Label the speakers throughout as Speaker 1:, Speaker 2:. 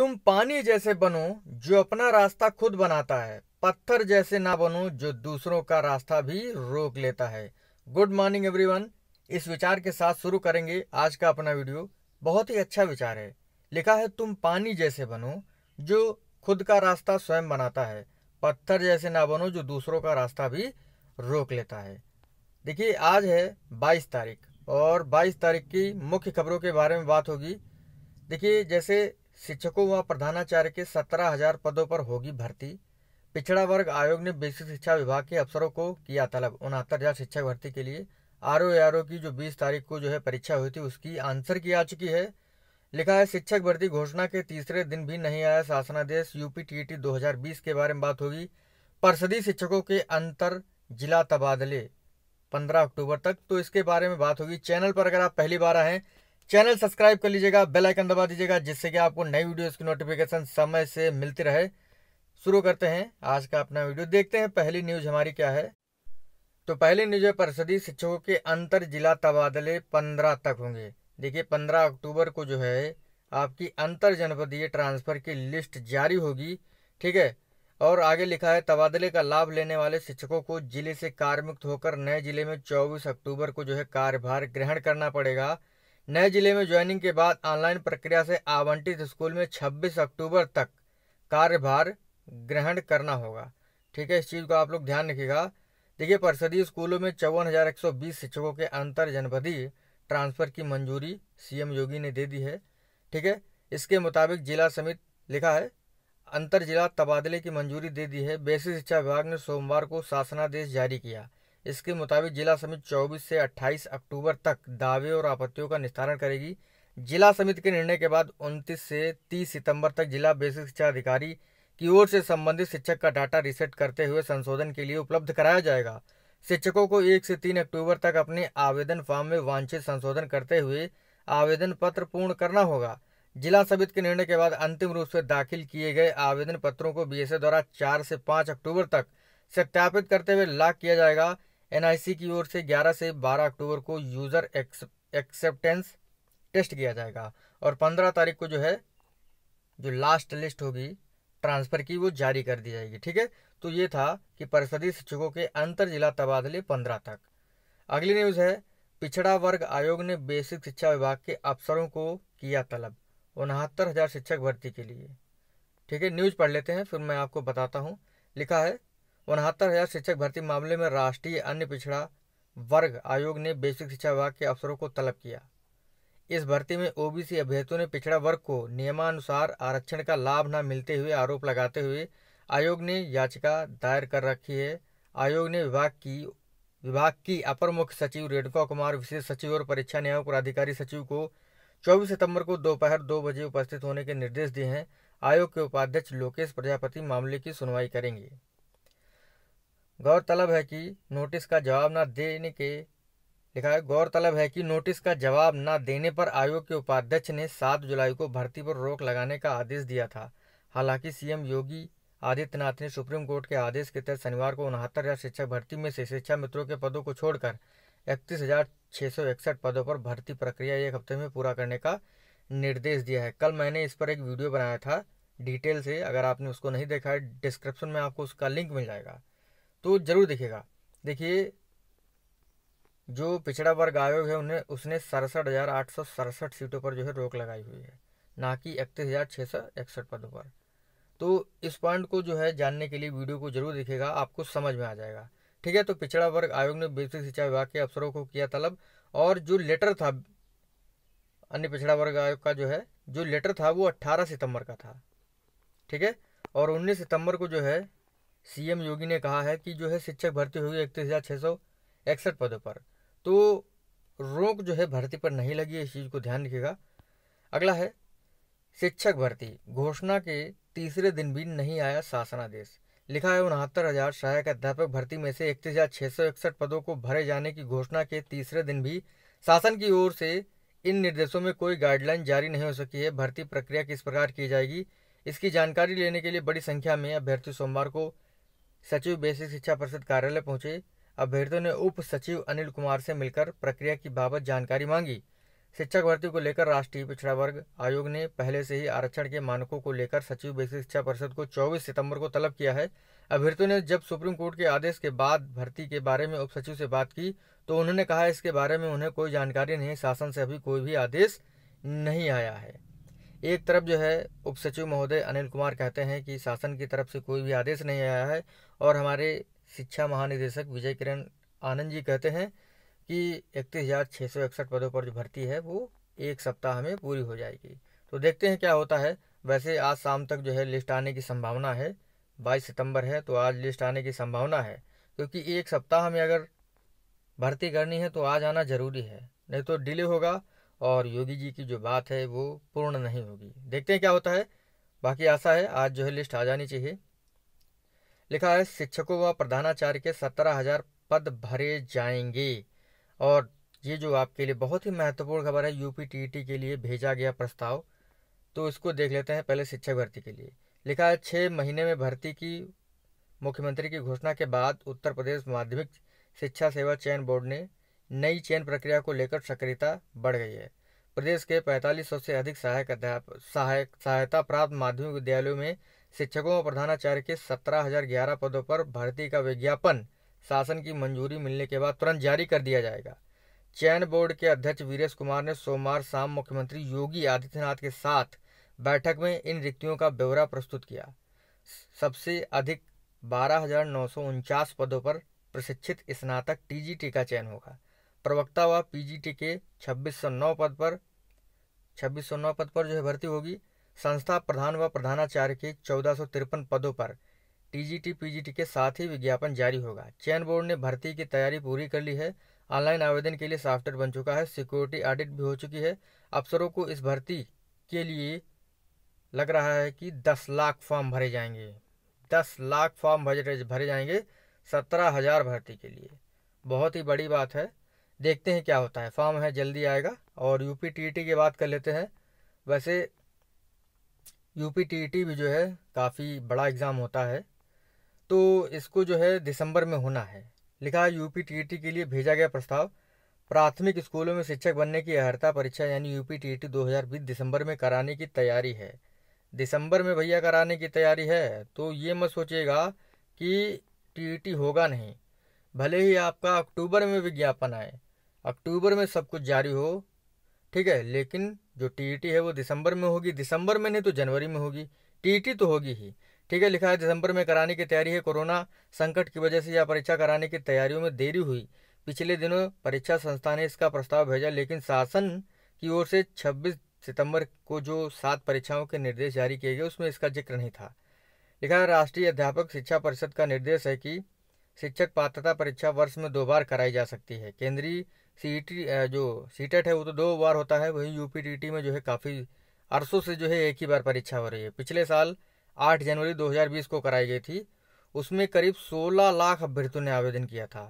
Speaker 1: तुम पानी जैसे बनो जो अपना रास्ता खुद बनाता है पत्थर जैसे ना बनो जो दूसरों का रास्ता भी रोक लेता है गुड मॉर्निंग एवरीवन इस विचार के साथ शुरू करेंगे आज का अपना वीडियो बहुत ही अच्छा विचार है लिखा है तुम पानी जैसे बनो जो खुद का रास्ता स्वयं बनाता है पत्थर जैसे ना बनो जो दूसरों का रास्ता भी रोक लेता है देखिए आज है बाईस तारीख और बाईस तारीख की मुख्य खबरों के बारे में बात होगी देखिए जैसे शिक्षकों व प्रधानाचार्य के सत्रह हजार पदों पर होगी भर्ती पिछड़ा वर्ग आयोग ने बेसिक शिक्षा विभाग के अफसरों को किया तलब उनहत्तर हजार शिक्षक भर्ती के लिए आर ओ की जो बीस तारीख को जो है परीक्षा हुई थी उसकी आंसर की आ चुकी है लिखा है शिक्षक भर्ती घोषणा के तीसरे दिन भी नहीं आया शासनादेश यूपी हजार बीस के बारे में बात होगी पर्षदीय शिक्षकों के अंतर जिला तबादले 15 अक्टूबर तक तो इसके बारे में बात होगी चैनल पर अगर आप पहली बार आए चैनल सब्सक्राइब कर लीजिएगा बेल आइकन दबा दीजिएगा जिससे कि आपको नई वीडियोस की नोटिफिकेशन समय से मिलती रहे शुरू करते हैं आज का अपना वीडियो देखते हैं पहली न्यूज हमारी क्या है तो पहली न्यूज है परिषदीय शिक्षकों के अंतर जिला तबादले पंद्रह तक होंगे देखिए पंद्रह अक्टूबर को जो है आपकी अंतर जनपदीय ट्रांसफर की लिस्ट जारी होगी ठीक है और आगे लिखा है तबादले का लाभ लेने वाले शिक्षकों को जिले से कार्य मुक्त होकर नए जिले में 24 अक्टूबर को जो है कार्यभार ग्रहण करना पड़ेगा नए जिले में ज्वाइनिंग के बाद ऑनलाइन प्रक्रिया से आवंटित स्कूल में 26 अक्टूबर तक कार्यभार ग्रहण करना होगा ठीक है इस चीज़ को आप लोग ध्यान रखिएगा देखिए परिषदीय स्कूलों में चौवन हज़ार एक सौ बीस शिक्षकों के अंतर जनपदीय ट्रांसफ़र की मंजूरी सीएम योगी ने दे दी है ठीक है इसके मुताबिक जिला समिति लिखा है अंतर जिला तबादले की मंजूरी दे दी है बेसिक शिक्षा विभाग ने सोमवार को शासनादेश जारी किया इसके मुताबिक जिला समिति 24 से 28 अक्टूबर तक दावे और आपत्तियों का निस्तारण करेगी जिला समिति के निर्णय के बाद 29 से 30 सितंबर तक जिला बेसिक शिक्षा अधिकारी की ओर से संबंधित शिक्षक का डाटा रिसेट करते हुए संशोधन के लिए उपलब्ध कराया जाएगा शिक्षकों को एक से तीन अक्टूबर तक अपने आवेदन फॉर्म में वांछित संशोधन करते हुए आवेदन पत्र पूर्ण करना होगा जिला समिति के निर्णय के बाद अंतिम रूप से दाखिल किए गए आवेदन पत्रों को बीएसए द्वारा चार से पाँच अक्टूबर तक सत्यापित करते हुए लाग किया जाएगा एनआईसी की ओर से 11 से 12 अक्टूबर को यूज़र एक्सेप्टेंस टेस्ट किया जाएगा और 15 तारीख को जो है जो लास्ट लिस्ट होगी ट्रांसफ़र की वो जारी कर दी जाएगी ठीक है तो ये था कि परिषदीय शिक्षकों के अंतर जिला तबादले पंद्रह तक अगली न्यूज़ है पिछड़ा वर्ग आयोग ने बेसिक शिक्षा विभाग के अफसरों को किया तलब उनहत्तर हज़ार शिक्षक भर्ती के लिए ठीक है न्यूज़ पढ़ लेते हैं फिर मैं आपको बताता हूँ लिखा है उनहत्तर हजार शिक्षक भर्ती मामले में राष्ट्रीय अन्य पिछड़ा वर्ग आयोग ने बेसिक शिक्षा विभाग के अफसरों को तलब किया इस भर्ती में ओबीसी अभ्यर्थियों ने पिछड़ा वर्ग को नियमानुसार आरक्षण का लाभ न मिलते हुए आरोप लगाते हुए आयोग ने याचिका दायर कर रखी है आयोग ने विभाग की विभाग की अपर मुख्य सचिव रेणुका कुमार विशेष सचिव और परीक्षा न्यायिक प्राधिकारी सचिव को 24 सितंबर को दोपहर दो बजे उपस्थित होने के निर्देश दिए हैं आयोग के उपाध्यक्ष लोकेश प्रजापति मामले की सुनवाई करेंगे गौरतलब है कि नोटिस का जवाब न देने के लिखा है गौरतलब है कि नोटिस का जवाब न देने पर आयोग के उपाध्यक्ष ने 7 जुलाई को भर्ती पर रोक लगाने का आदेश दिया था हालांकि सीएम योगी आदित्यनाथ ने सुप्रीम कोर्ट के आदेश के तहत शनिवार को उनहत्तर हज़ार शिक्षक भर्ती में से शिक्षा मित्रों के पदों को छोड़कर इकतीस हज़ार छः सौ इकसठ पदों पर भर्ती प्रक्रिया एक हफ्ते में पूरा करने का निर्देश दिया है कल मैंने इस पर एक वीडियो बनाया था डिटेल से अगर आपने उसको नहीं देखा है डिस्क्रिप्शन में आपको उसका लिंक मिल जाएगा तो ज़रूर दिखेगा देखिए जो पिछड़ा वर्ग आयोग है उन्हें उसने सड़सठ हज़ार आठ सौ सड़सठ सीटों पर जो है रोक लगाई हुई है ना कि इकतीस हज़ार छः सौ इकसठ पदों पर तो इस पॉइंट को जो है जानने के लिए वीडियो को जरूर दिखेगा आपको समझ में आ जाएगा ठीक है तो पिछड़ा वर्ग आयोग ने बेसिक शिक्षा विभाग के अफसरों को किया तलब और जो लेटर था अन्य पिछड़ा वर्ग आयोग का जो है जो लेटर था वो 18 सितंबर का था ठीक है और 19 सितंबर को जो है सीएम योगी ने कहा है कि जो है शिक्षक भर्ती होगी इकतीस हज़ार छह सौ इकसठ पदों पर तो रोक जो है भर्ती पर नहीं लगी इस चीज़ को ध्यान रखिएगा अगला है शिक्षक भर्ती घोषणा के तीसरे दिन भी नहीं आया शासनादेश लिखा है उनहत्तर हजार सहायक अध्यापक भर्ती में से इकतीस हजार छह सौ इकसठ पदों को भरे जाने की घोषणा के तीसरे दिन भी शासन की ओर से इन निर्देशों में कोई गाइडलाइन जारी नहीं हो सकी है भर्ती प्रक्रिया किस प्रकार की जाएगी इसकी जानकारी लेने के लिए बड़ी संख्या में अभ्यर्थी सोमवार को सचिव बेसिक शिक्षा परिषद कार्यालय पहुंचे अभ्यर्थियों ने उप सचिव अनिल कुमार से मिलकर प्रक्रिया की बाबत जानकारी मांगी शिक्षक भर्ती को लेकर राष्ट्रीय पिछड़ा वर्ग आयोग ने पहले से ही आरक्षण के मानकों को लेकर सचिव बेसिक शिक्षा परिषद को 24 सितंबर को तलब किया है अभ्यर्थियों ने जब सुप्रीम कोर्ट के आदेश के बाद भर्ती के बारे में उप सचिव से बात की तो उन्होंने कहा इसके बारे में उन्हें कोई जानकारी नहीं शासन से अभी कोई भी आदेश नहीं आया है एक तरफ जो है उप सचिव महोदय अनिल कुमार कहते हैं कि शासन की तरफ से कोई भी आदेश नहीं आया है और हमारे शिक्षा महानिदेशक विजय किरण आनंद जी कहते हैं कि इकतीस हज़ार छः सौ इकसठ पदों पर जो भर्ती है वो एक सप्ताह में पूरी हो जाएगी तो देखते हैं क्या होता है वैसे आज शाम तक जो है लिस्ट आने की संभावना है बाईस सितंबर है तो आज लिस्ट आने की संभावना है क्योंकि एक सप्ताह में अगर भर्ती करनी है तो आज आना ज़रूरी है नहीं तो डिले होगा और योगी जी की जो बात है वो पूर्ण नहीं होगी देखते हैं क्या होता है बाकी आशा है आज जो है लिस्ट आ जानी चाहिए लिखा है शिक्षकों व प्रधानाचार्य के सत्रह हजार पद भरे जाएंगे और ये जो आपके लिए बहुत ही महत्वपूर्ण खबर है यूपी टी के लिए भेजा गया प्रस्ताव तो इसको देख लेते हैं पहले शिक्षक भर्ती के लिए लिखा है छः महीने में भर्ती की मुख्यमंत्री की घोषणा के बाद उत्तर प्रदेश माध्यमिक शिक्षा सेवा चयन बोर्ड ने नई चयन प्रक्रिया को लेकर सक्रियता बढ़ गई है प्रदेश के 4500 से अधिक सहायक अध्यापक सहायक सहायता प्राप्त माध्यमिक विद्यालयों में शिक्षकों और प्रधानाचार्य के सत्रह हजार ग्यारह पदों पर भर्ती का विज्ञापन शासन की मंजूरी मिलने के बाद तुरंत जारी कर दिया जाएगा चयन बोर्ड के अध्यक्ष वीरेश कुमार ने सोमवार शाम मुख्यमंत्री योगी आदित्यनाथ के साथ बैठक में इन रिक्तियों का ब्यौरा प्रस्तुत किया सबसे अधिक बारह पदों पर प्रशिक्षित स्नातक टीजीटी का चयन होगा प्रवक्ता व पीजीटी के 2609 पद पर 2609 पद पर जो है भर्ती होगी संस्था प्रधान व प्रधानाचार्य के चौदह पदों पर टीजीटी पीजीटी के साथ ही विज्ञापन जारी होगा चयन बोर्ड ने भर्ती की तैयारी पूरी कर ली है ऑनलाइन आवेदन के लिए सॉफ्टवेयर बन चुका है सिक्योरिटी ऑडिट भी हो चुकी है अफसरों को इस भर्ती के लिए लग रहा है कि दस लाख फॉर्म भरे जाएंगे दस लाख फॉर्म भरे भरे जाएंगे सत्रह हज़ार भर्ती के लिए बहुत ही बड़ी बात है देखते हैं क्या होता है फॉर्म है जल्दी आएगा और यू पी टी की बात कर लेते हैं वैसे यू पी टी भी जो है काफ़ी बड़ा एग्ज़ाम होता है तो इसको जो है दिसंबर में होना है लिखा है यू पी के लिए भेजा गया प्रस्ताव प्राथमिक स्कूलों में शिक्षक बनने की अर्हता परीक्षा यानी यू पी टी ई 2020 दिसंबर में कराने की तैयारी है दिसंबर में भैया कराने की तैयारी है तो ये मत सोचिएगा कि टी होगा नहीं भले ही आपका अक्टूबर में विज्ञापन आए अक्टूबर में सब कुछ जारी हो ठीक है लेकिन जो टीईटी है वो दिसंबर में होगी दिसंबर में नहीं तो जनवरी में होगी टीईटी तो होगी ही ठीक है लिखा है दिसंबर में कराने की तैयारी है कोरोना संकट की वजह से यह परीक्षा कराने की तैयारियों में देरी हुई पिछले दिनों परीक्षा संस्था ने इसका प्रस्ताव भेजा लेकिन शासन की ओर से 26 सितंबर को जो सात परीक्षाओं के निर्देश जारी किए गए उसमें इसका जिक्र नहीं था लिखा है राष्ट्रीय अध्यापक शिक्षा परिषद का निर्देश है कि शिक्षक पात्रता परीक्षा वर्ष में दो बार कराई जा सकती है केंद्रीय सी जो सी है वो तो दो बार होता है वहीं यूपी में जो है काफ़ी अरसों से जो है एक ही बार परीक्षा हो रही है पिछले साल 8 जनवरी 2020 को कराई गई थी उसमें करीब 16 लाख अभ्यर्थियों ने आवेदन किया था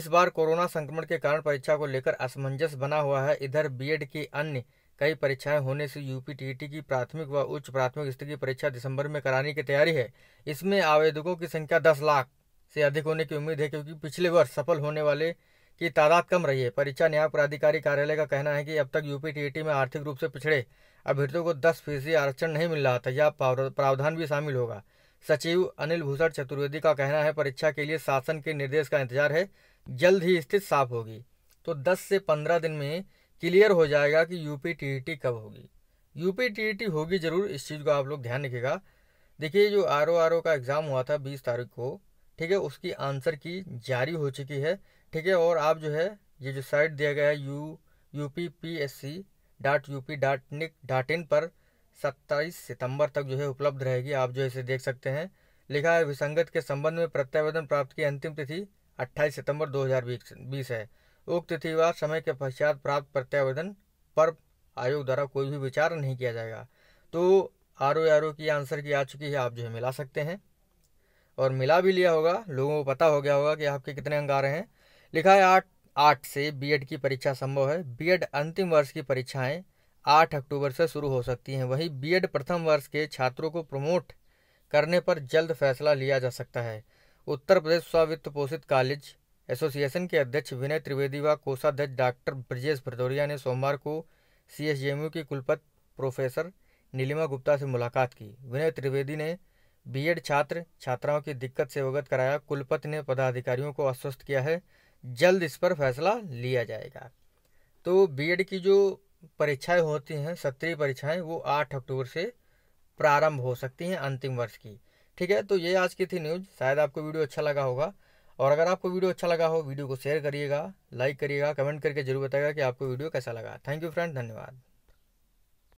Speaker 1: इस बार कोरोना संक्रमण के कारण परीक्षा को लेकर असमंजस बना हुआ है इधर बीएड की अन्य कई परीक्षाएं होने से यूपी की प्राथमिक व उच्च प्राथमिक स्तर की परीक्षा दिसंबर में कराने की तैयारी है इसमें आवेदकों की संख्या दस लाख से अधिक होने की उम्मीद है क्योंकि पिछले वर्ष सफल होने वाले की तादाद कम रही है परीक्षा न्याय प्राधिकारी कार्यालय का कहना है कि अब तक यूपी टी में आर्थिक रूप से पिछड़े अभ्यर्थियों को दस फीसदी आरक्षण नहीं मिल रहा था यह प्रावधान भी शामिल होगा सचिव अनिल भूषण चतुर्वेदी का कहना है परीक्षा के लिए शासन के निर्देश का इंतजार है जल्द ही स्थिति साफ होगी तो 10 से 15 दिन में क्लियर हो जाएगा कि यूपी टीईटी कब होगी यूपी टीईटी होगी जरूर इस चीज़ को आप लोग ध्यान रखिएगा देखिए जो आर ओ का एग्ज़ाम हुआ था बीस तारीख को ठीक है उसकी आंसर की जारी हो चुकी है ठीक है और आप जो है ये जो साइट दिया गया है U U P P S C dot U P dot nic dot in पर सत्ताईस सितंबर तक जो है उपलब्ध रहेगी आप जो है इसे देख सकते हैं लिखा है विसंगत के संबंध में प्रत्यावेदन प्राप्त की अंतिम तिथि अट्ठाईस सितंबर बीस है उक्त तिथिवार समय के पश्चात प्राप्त प्रत्यावेदन पर आयोग द्वारा कोई भी विचार नहीं किया जाएगा तो आर ओ आर ओ की आंसर की आ चुकी है आप जो है मिला सकते हैं और मिला भी लिया होगा लोगों को पता हो गया होगा कि आपके कितने अंक आ रहे हैं लिखा है आठ आठ से बीएड की परीक्षा संभव है बीएड अंतिम वर्ष की परीक्षाएं आठ अक्टूबर से शुरू हो सकती हैं वहीं बीएड प्रथम वर्ष के छात्रों को प्रमोट करने पर जल्द फैसला लिया जा सकता है उत्तर प्रदेश स्वावित्त पोषित कॉलेज एसोसिएशन के अध्यक्ष विनय त्रिवेदी व कोषाध्यक्ष डॉक्टर ब्रजेश भरदौरिया ने सोमवार को सी एस की कुलपति प्रोफेसर नीलिमा गुप्ता से मुलाकात की विनय त्रिवेदी ने बीएड छात्र छात्राओं की दिक्कत से अवगत कराया कुलपति ने पदाधिकारियों को आश्वस्त किया है जल्द इस पर फैसला लिया जाएगा तो बीएड की जो परीक्षाएं होती हैं सत्रीय परीक्षाएं वो आठ अक्टूबर से प्रारंभ हो सकती हैं अंतिम वर्ष की ठीक है तो ये आज की थी न्यूज़ शायद आपको वीडियो अच्छा लगा होगा और अगर आपको वीडियो अच्छा लगा हो वीडियो को शेयर करिएगा लाइक करिएगा कमेंट करके जरूर बताएगा कि आपको वीडियो कैसा लगा थैंक यू फ्रेंड धन्यवाद